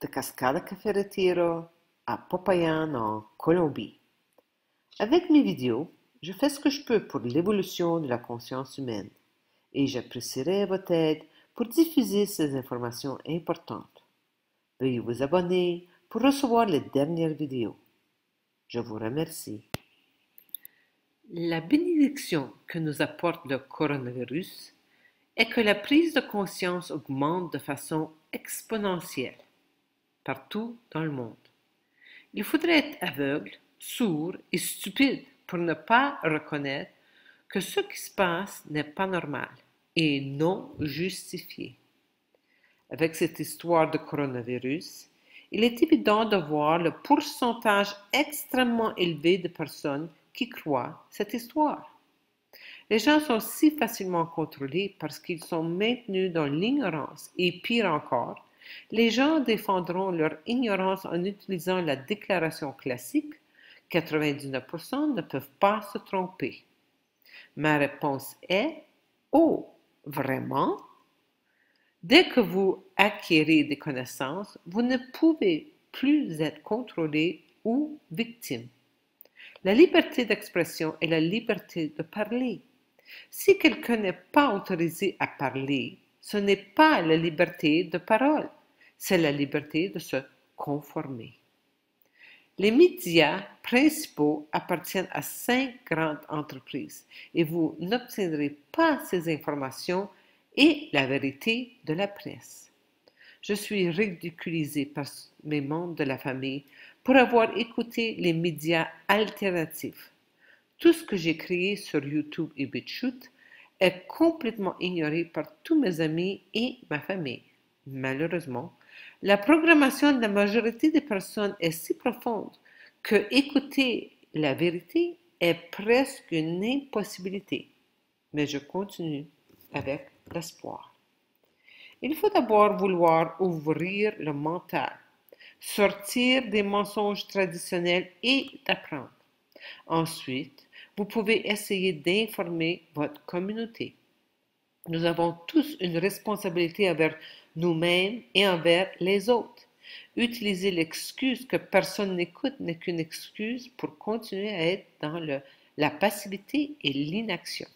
de Cascada Café Retiro à Popayán en Colombie. Avec mes vidéos, je fais ce que je peux pour l'évolution de la conscience humaine et j'apprécierai votre aide pour diffuser ces informations importantes. Veuillez vous abonner pour recevoir les dernières vidéos. Je vous remercie. La bénédiction que nous apporte le coronavirus est que la prise de conscience augmente de façon exponentielle partout dans le monde. Il faudrait être aveugle, sourd et stupide pour ne pas reconnaître que ce qui se passe n'est pas normal et non justifié. Avec cette histoire de coronavirus, il est évident de voir le pourcentage extrêmement élevé de personnes qui croient cette histoire. Les gens sont si facilement contrôlés parce qu'ils sont maintenus dans l'ignorance et pire encore, les gens défendront leur ignorance en utilisant la déclaration classique 99% ne peuvent pas se tromper. Ma réponse est Oh, vraiment Dès que vous acquérez des connaissances, vous ne pouvez plus être contrôlé ou victime. La liberté d'expression est la liberté de parler. Si quelqu'un n'est pas autorisé à parler, ce n'est pas la liberté de parole c'est la liberté de se conformer. Les médias principaux appartiennent à cinq grandes entreprises et vous n'obtiendrez pas ces informations et la vérité de la presse. Je suis ridiculisé par mes membres de la famille pour avoir écouté les médias alternatifs. Tout ce que j'ai créé sur YouTube et BitChute est complètement ignoré par tous mes amis et ma famille. Malheureusement, la programmation de la majorité des personnes est si profonde que écouter la vérité est presque une impossibilité. Mais je continue avec l'espoir. Il faut d'abord vouloir ouvrir le mental, sortir des mensonges traditionnels et apprendre. Ensuite, vous pouvez essayer d'informer votre communauté. Nous avons tous une responsabilité envers nous-mêmes et envers les autres. Utiliser l'excuse que personne n'écoute n'est qu'une excuse pour continuer à être dans le, la passivité et l'inaction.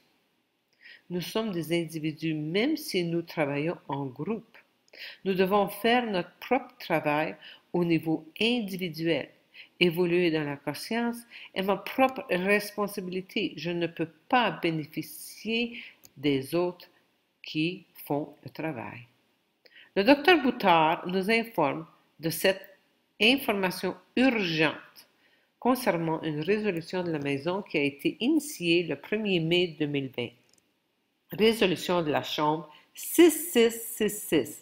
Nous sommes des individus même si nous travaillons en groupe. Nous devons faire notre propre travail au niveau individuel, évoluer dans la conscience est ma propre responsabilité. Je ne peux pas bénéficier des autres qui font le travail. Le docteur Boutard nous informe de cette information urgente concernant une résolution de la maison qui a été initiée le 1er mai 2020. Résolution de la Chambre 6666.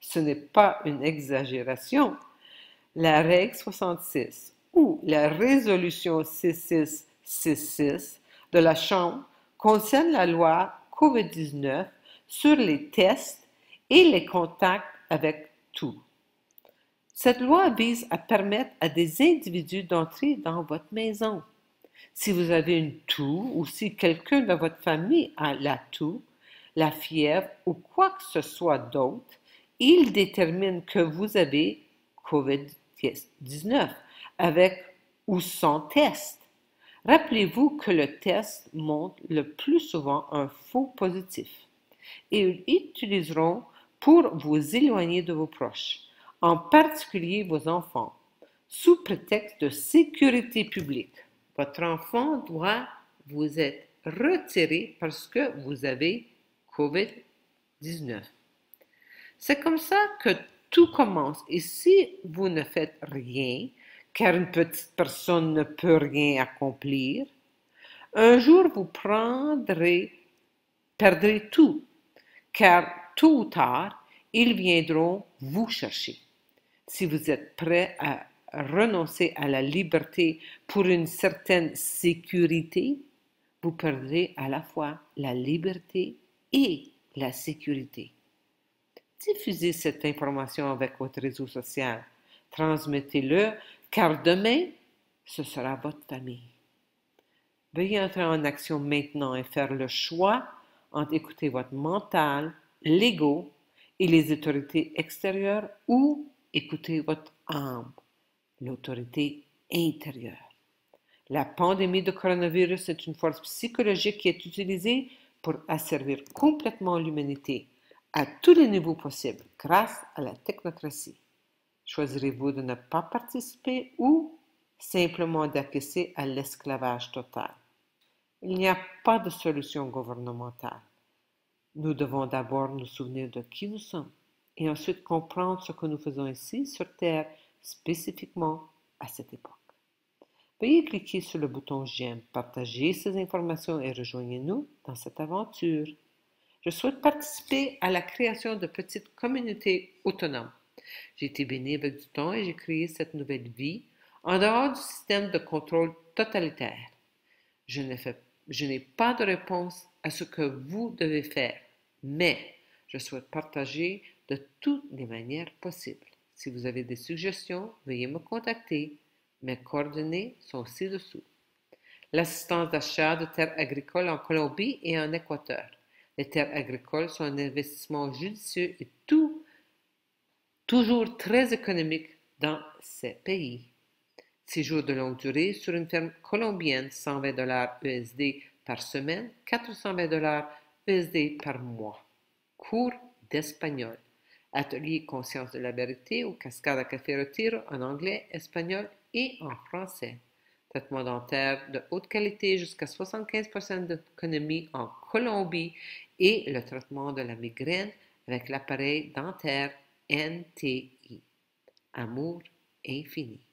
Ce n'est pas une exagération. La règle 66 ou la résolution 6666 de la Chambre concerne la loi COVID-19 sur les tests et les contacts avec tout. Cette loi vise à permettre à des individus d'entrer dans votre maison. Si vous avez une toux ou si quelqu'un de votre famille a la toux, la fièvre ou quoi que ce soit d'autre, il détermine que vous avez COVID-19 avec ou sans test. Rappelez-vous que le test montre le plus souvent un faux positif et ils l'utiliseront pour vous éloigner de vos proches, en particulier vos enfants, sous prétexte de sécurité publique. Votre enfant doit vous être retiré parce que vous avez COVID-19. C'est comme ça que tout commence. Et si vous ne faites rien, car une petite personne ne peut rien accomplir, un jour vous prendrez, perdrez tout, car tôt ou tard, ils viendront vous chercher. Si vous êtes prêt à renoncer à la liberté pour une certaine sécurité, vous perdrez à la fois la liberté et la sécurité. Diffusez cette information avec votre réseau social. Transmettez-le, car demain, ce sera votre famille. Veuillez entrer en action maintenant et faire le choix entre écouter votre mental, l'ego et les autorités extérieures ou écouter votre âme, l'autorité intérieure. La pandémie de coronavirus est une force psychologique qui est utilisée pour asservir complètement l'humanité à tous les niveaux possibles grâce à la technocratie. Choisirez-vous de ne pas participer ou simplement d'acquiescer à l'esclavage total? Il n'y a pas de solution gouvernementale. Nous devons d'abord nous souvenir de qui nous sommes et ensuite comprendre ce que nous faisons ici sur Terre spécifiquement à cette époque. Veuillez cliquer sur le bouton J'aime, partager ces informations et rejoignez-nous dans cette aventure. Je souhaite participer à la création de petites communautés autonomes. J'ai été béni avec du temps et j'ai créé cette nouvelle vie en dehors du système de contrôle totalitaire. Je ne fais je n'ai pas de réponse à ce que vous devez faire, mais je souhaite partager de toutes les manières possibles. Si vous avez des suggestions, veuillez me contacter. Mes coordonnées sont ci-dessous. L'assistance d'achat de terres agricoles en Colombie et en Équateur. Les terres agricoles sont un investissement judicieux et tout, toujours très économique dans ces pays séjour de longue durée sur une ferme colombienne, 120 dollars ESD par semaine, 420 dollars ESD par mois. Cours d'espagnol. Atelier Conscience de la vérité Cascade à Café Retiro en anglais, espagnol et en français. Traitement dentaire de haute qualité jusqu'à 75% d'économie en Colombie et le traitement de la migraine avec l'appareil dentaire NTI. Amour infini.